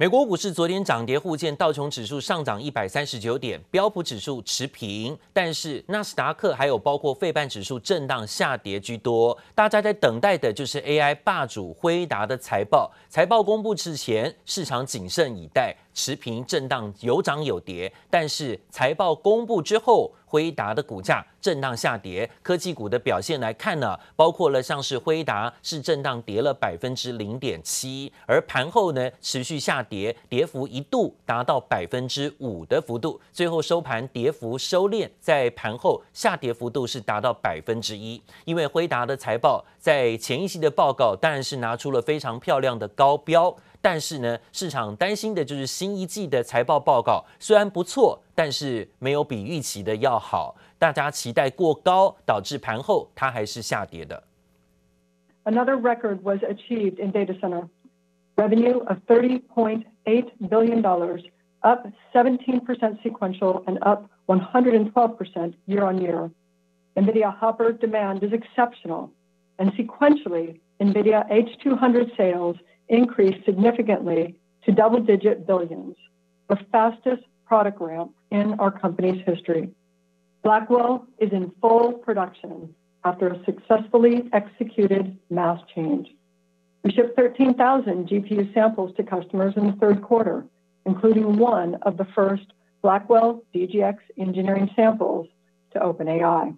美国股市昨天涨跌互见，道琼指数上涨一百三十九点，标普指数持平，但是纳斯达克还有包括费半指数震荡下跌居多。大家在等待的就是 AI 霸主辉达的财报，财报公布之前，市场谨慎以待，持平震荡，有涨有跌。但是财报公布之后，辉达的股价震荡下跌，科技股的表现来看呢，包括了像是辉达是震荡跌了百分之零点七，而盘后呢持续下跌，跌幅一度达到百分之五的幅度，最后收盘跌幅收敛，在盘后下跌幅度是达到百分之一，因为辉达的财报在前一期的报告当然是拿出了非常漂亮的高标。但是呢，市场担心的就是新一季的财报报告虽然不错，但是没有比预期的要好，大家期待过高，导致盘后它还是下跌的。Another record was achieved in data center revenue of $30.8 billion, up 17% sequential and up 112% year on year. NVIDIA Hopper demand is exceptional, and sequentially, NVIDIA H200 sales increased significantly to double-digit billions, the fastest product ramp in our company's history. Blackwell is in full production after a successfully executed mass change. We shipped 13,000 GPU samples to customers in the third quarter, including one of the first Blackwell DGX engineering samples to OpenAI.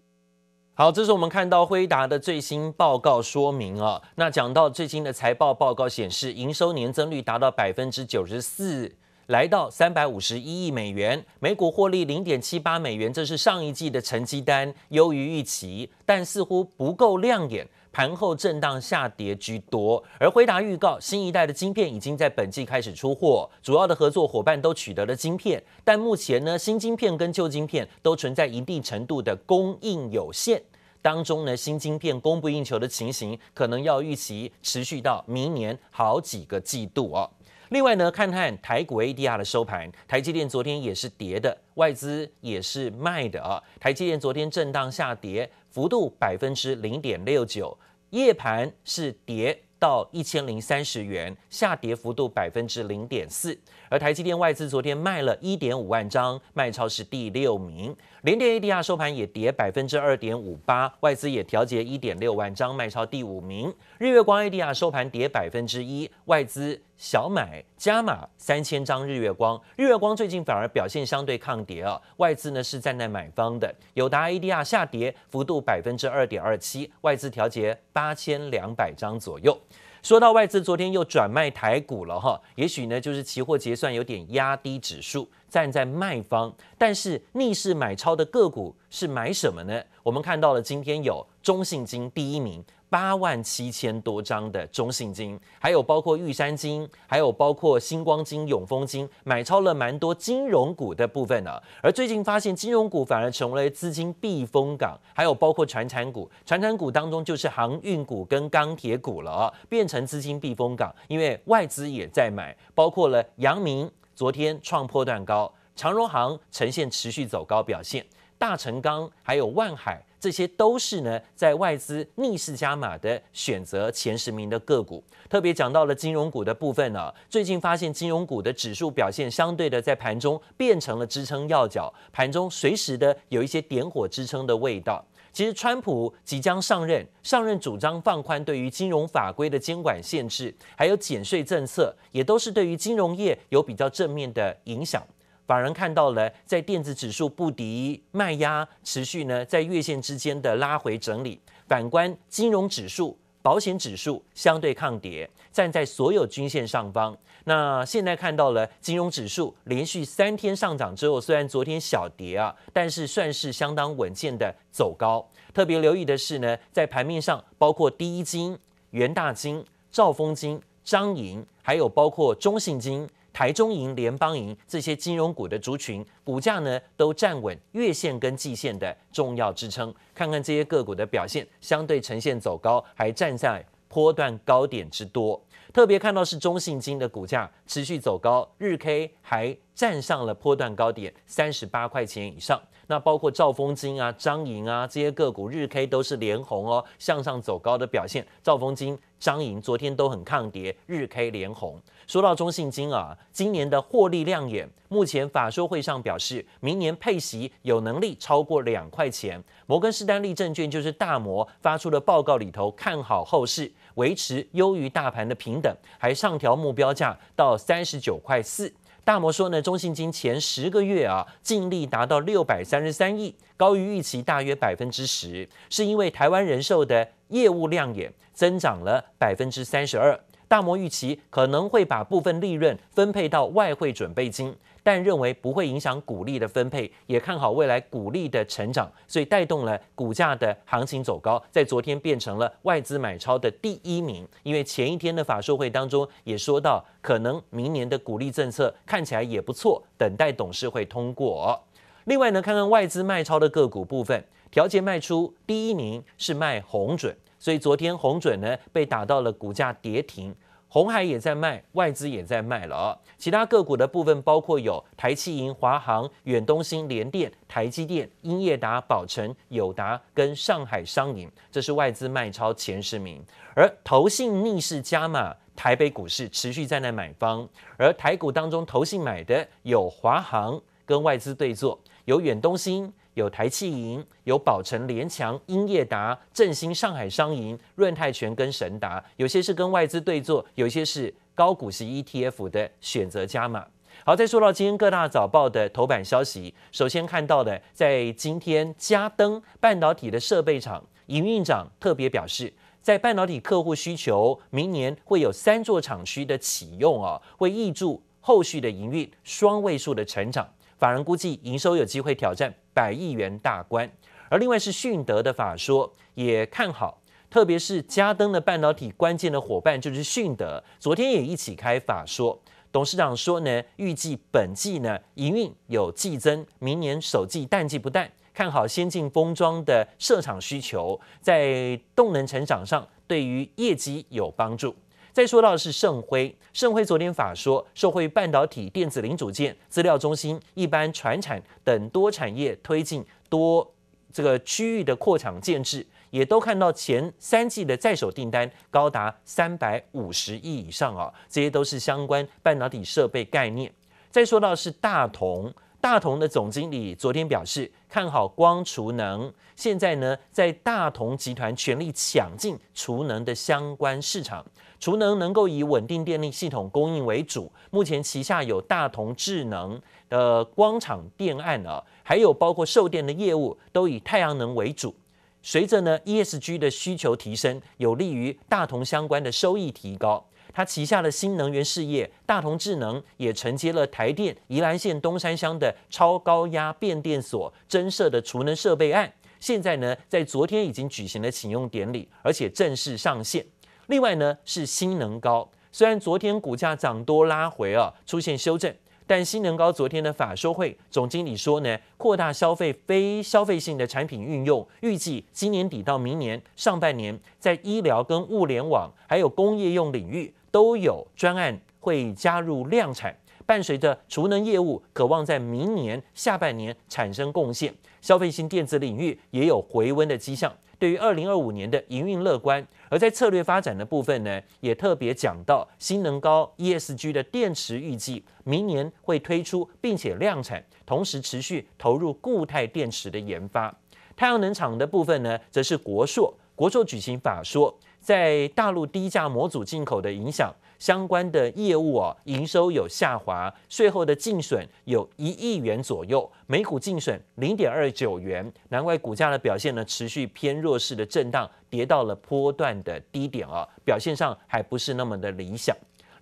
好，这是我们看到辉达的最新报告说明啊。那讲到最新的财报报告显示，营收年增率达到百分之九十四，来到三百五十一亿美元，每股获利零点七八美元，这是上一季的成绩单，优于预期，但似乎不够亮眼。盘后震荡下跌居多，而回答预告，新一代的晶片已经在本季开始出货，主要的合作伙伴都取得了晶片，但目前呢，新晶片跟旧晶片都存在一定程度的供应有限，当中呢，新晶片供不应求的情形可能要预期持续到明年好几个季度哦。另外呢，看看台股 ADR 的收盘，台积电昨天也是跌的，外资也是卖的啊，台积电昨天震荡下跌，幅度百分之零点六九。夜盘是跌到一千零三十元，下跌幅度百分之零点四。而台积电外资昨天卖了一点五万张，卖超是第六名。联电 ADR 收盘也跌百分之二点五八，外资也调节一点六万张，卖超第五名。日月光 ADR 收盘跌百分之一，外资。小买加码三千张日月光，日月光最近反而表现相对抗跌啊，外资呢是站在买方的，友达 ADR 下跌幅度百分之二点二七，外资调节八千两百张左右。说到外资，昨天又转卖台股了哈，也许呢就是期货结算有点压低指数。站在卖方，但是逆势买超的个股是买什么呢？我们看到了今天有中信金第一名，八万七千多张的中信金，还有包括玉山金，还有包括星光金、永丰金买超了蛮多金融股的部分啊。而最近发现金融股反而成为了资金避风港，还有包括船产股，船产股当中就是航运股跟钢铁股了，变成资金避风港，因为外资也在买，包括了阳明。昨天创破段高，长荣行呈现持续走高表现，大成钢还有万海，这些都是呢在外资逆势加码的选择前十名的个股。特别讲到了金融股的部分呢，最近发现金融股的指数表现相对的在盘中变成了支撑要角，盘中随时的有一些点火支撑的味道。其实，川普即将上任，上任主张放宽对于金融法规的监管限制，还有减税政策，也都是对于金融业有比较正面的影响。反而看到了在电子指数不敌卖压，持续呢在月线之间的拉回整理。反观金融指数、保险指数相对抗跌。站在所有均线上方，那现在看到了金融指数连续三天上涨之后，虽然昨天小跌啊，但是算是相当稳健的走高。特别留意的是呢，在盘面上，包括第一金、元大金、兆丰金、张银，还有包括中信金、台中银、联邦银这些金融股的族群，股价呢都站稳月线跟季线的重要支撑。看看这些个股的表现，相对呈现走高，还站在。波段高点之多，特别看到是中信金的股价持续走高，日 K 还站上了波段高点三十八块钱以上。那包括兆丰金啊、张营啊这些个股日 K 都是连红哦，向上走高的表现。兆丰金、张营昨天都很抗跌，日 K 连红。说到中信金啊，今年的获利亮眼，目前法说会上表示，明年配息有能力超过两块钱。摩根士丹利证券就是大摩发出的报告里头看好后市。维持优于大盘的平等，还上调目标价到三十九块四。大摩说呢，中信金前十个月啊，净利达到六百三十三亿，高于预期大约百分之十，是因为台湾人寿的业务亮眼，增长了百分之三十二。大摩预期可能会把部分利润分配到外汇准备金。但认为不会影响股利的分配，也看好未来股利的成长，所以带动了股价的行情走高，在昨天变成了外资买超的第一名。因为前一天的法说会当中也说到，可能明年的股利政策看起来也不错，等待董事会通过。另外呢，看看外资卖超的个股部分，调节卖出第一名是卖红准，所以昨天红准呢被打到了股价跌停。红海也在卖，外资也在卖了。其他个股的部分包括有台气银、华航、远东新、联电、台积电、英业达、宝城、友达跟上海商银，这是外资卖超前十名。而投信逆势加码，台北股市持续在那买方。而台股当中，投信买的有华航跟外资对坐，有远东兴。有台气银、有宝城联强、英业达、振兴、上海商银、润泰全跟神达，有些是跟外资对坐，有些是高股息 ETF 的选择加码。好，再说到今天各大早报的头版消息，首先看到的，在今天嘉登半导体的设备厂营运长特别表示，在半导体客户需求，明年会有三座厂区的启用哦，会挹注后续的营运双位数的成长。法人估计营收有机会挑战百亿元大关，而另外是迅德的法说也看好，特别是嘉登的半导体关键的伙伴就是迅德，昨天也一起开法说，董事长说呢，预计本季呢营运有季增，明年首季淡季不淡，看好先进封装的设厂需求，在动能成长上对于业绩有帮助。再说到是盛辉，盛辉昨天法说，受惠半导体、电子零组件、资料中心、一般船产等多产业推进多这个区域的扩厂建制，也都看到前三季的在手订单高达三百五十亿以上啊，这些都是相关半导体设备概念。再说到是大同，大同的总经理昨天表示，看好光储能，现在呢在大同集团全力抢进储能的相关市场。储能能够以稳定电力系统供应为主，目前旗下有大同智能的光场电案啊，还有包括售电的业务都以太阳能为主。随着呢 ESG 的需求提升，有利于大同相关的收益提高。它旗下的新能源事业大同智能也承接了台电宜兰县东山乡的超高压变电所增设的储能设备案，现在呢在昨天已经举行了启用典礼，而且正式上线。另外呢，是新能高。虽然昨天股价涨多拉回啊，出现修正，但新能高昨天的法说会总经理说呢，扩大消费非消费性的产品运用，预计今年底到明年上半年，在医疗跟物联网还有工业用领域都有专案会加入量产，伴随着储能业务渴望在明年下半年产生贡献，消费性电子领域也有回温的迹象。对于二零二五年的营运乐观，而在策略发展的部分呢，也特别讲到新能高 ESG 的电池预计明年会推出并且量产，同时持续投入固态电池的研发。太阳能厂的部分呢，则是国硕，国硕举行法说，在大陆低价模组进口的影响。相关的业务哦，营收有下滑，税后的净损有一亿元左右，每股净损零点二九元。难怪股价的表现呢，持续偏弱势的震荡，跌到了波段的低点哦，表现上还不是那么的理想。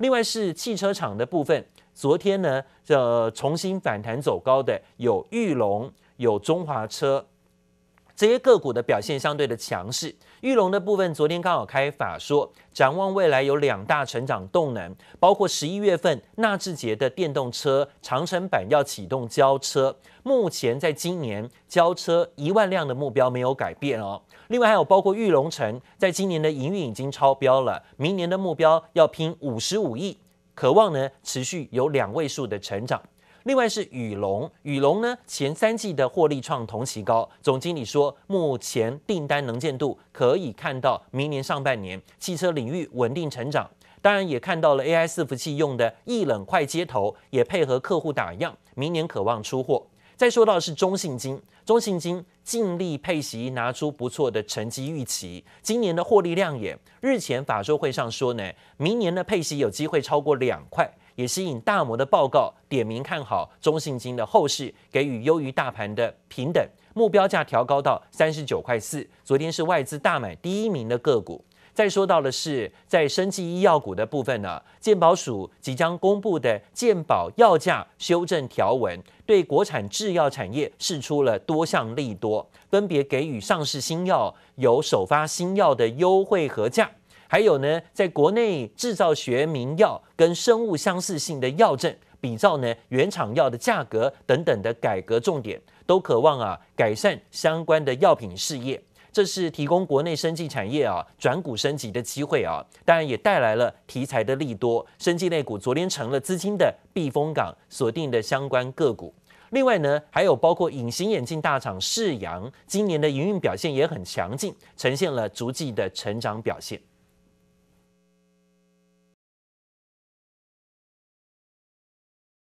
另外是汽车厂的部分，昨天呢，呃，重新反弹走高的有玉龙，有中华车。这些个股的表现相对的强势。玉龙的部分，昨天刚好开法说，展望未来有两大成长动能，包括十一月份纳智捷的电动车长城版要启动交车，目前在今年交车一万辆的目标没有改变哦。另外还有包括玉龙城，在今年的营运已经超标了，明年的目标要拼五十五亿，渴望呢持续有两位数的成长。另外是宇龙，宇龙呢前三季的获利创同期高，总经理说目前订单能见度可以看到明年上半年汽车领域稳定成长，当然也看到了 AI 伺服器用的一冷快接头也配合客户打样，明年渴望出货。再说到是中信金，中信金净利配息拿出不错的成绩预期，今年的获利亮眼，日前法说会上说呢，明年的配息有机会超过两块。也吸引大摩的报告点名看好中信金的后市，给予优于大盘的平等目标价调高到三十九块四。昨天是外资大买第一名的个股。再说到的是，在生技医药股的部分呢，健保署即将公布的健保药价修正条文，对国产制药产业释出了多项利多，分别给予上市新药有首发新药的优惠和价。还有呢，在国内制造学名药跟生物相似性的药证比照呢，原厂药的价格等等的改革重点，都渴望啊改善相关的药品事业，这是提供国内生技产业啊转股升级的机会啊，当然也带来了题材的利多，生技类股昨天成了资金的避风港，锁定的相关个股。另外呢，还有包括隐形眼镜大厂世阳，今年的营运表现也很强劲，呈现了逐季的成长表现。